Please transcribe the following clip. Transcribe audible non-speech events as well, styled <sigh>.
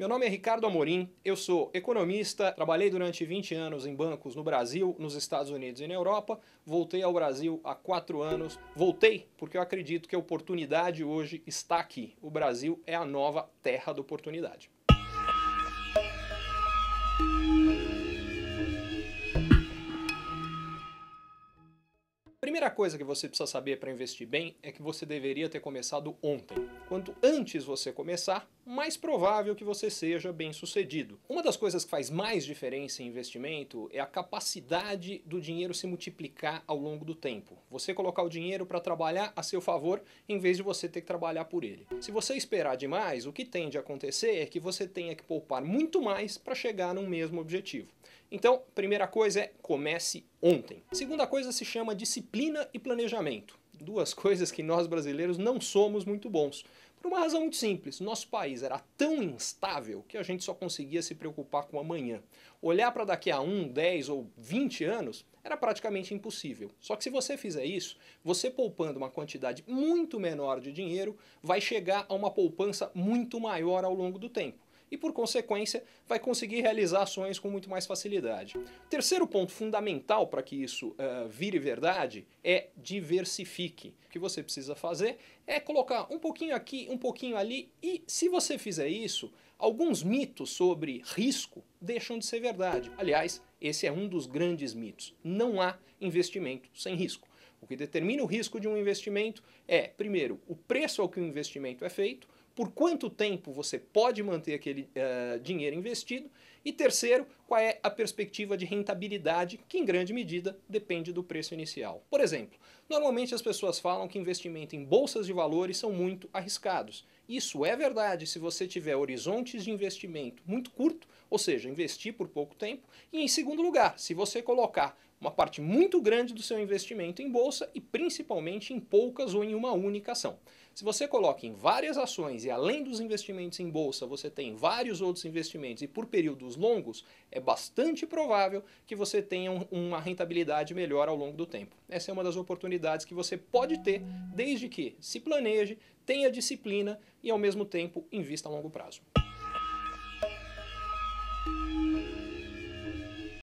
Meu nome é Ricardo Amorim, eu sou economista, trabalhei durante 20 anos em bancos no Brasil, nos Estados Unidos e na Europa, voltei ao Brasil há 4 anos. Voltei porque eu acredito que a oportunidade hoje está aqui. O Brasil é a nova terra da oportunidade. primeira coisa que você precisa saber para investir bem é que você deveria ter começado ontem. Quanto antes você começar, mais provável que você seja bem sucedido. Uma das coisas que faz mais diferença em investimento é a capacidade do dinheiro se multiplicar ao longo do tempo. Você colocar o dinheiro para trabalhar a seu favor em vez de você ter que trabalhar por ele. Se você esperar demais, o que tende a acontecer é que você tenha que poupar muito mais para chegar no mesmo objetivo. Então, primeira coisa é comece ontem. Segunda coisa se chama disciplina e planejamento. Duas <laughs> coisas que nós brasileiros não somos muito bons. Por uma razão muito simples, nosso país era tão instável que a gente só conseguia se preocupar com amanhã. Olhar para daqui a 1, 10 ou 20 anos era praticamente impossível. Só que se você fizer isso, você poupando uma quantidade muito menor de dinheiro, vai chegar a uma poupança muito maior ao longo do tempo e, por consequência, vai conseguir realizar ações com muito mais facilidade. Terceiro ponto fundamental para que isso uh, vire verdade é diversifique. O que você precisa fazer é colocar um pouquinho aqui, um pouquinho ali, e se você fizer isso, alguns mitos sobre risco deixam de ser verdade. Aliás, esse é um dos grandes mitos. Não há investimento sem risco. O que determina o risco de um investimento é, primeiro, o preço ao que o investimento é feito, por quanto tempo você pode manter aquele uh, dinheiro investido. E terceiro, qual é a perspectiva de rentabilidade, que em grande medida depende do preço inicial. Por exemplo, normalmente as pessoas falam que investimento em bolsas de valores são muito arriscados. Isso é verdade se você tiver horizontes de investimento muito curto, ou seja, investir por pouco tempo. E em segundo lugar, se você colocar uma parte muito grande do seu investimento em bolsa e principalmente em poucas ou em uma única ação. Se você coloca em várias ações e além dos investimentos em bolsa, você tem vários outros investimentos e por períodos longos, é bastante provável que você tenha uma rentabilidade melhor ao longo do tempo. Essa é uma das oportunidades que você pode ter desde que se planeje, tenha disciplina e ao mesmo tempo invista a longo prazo.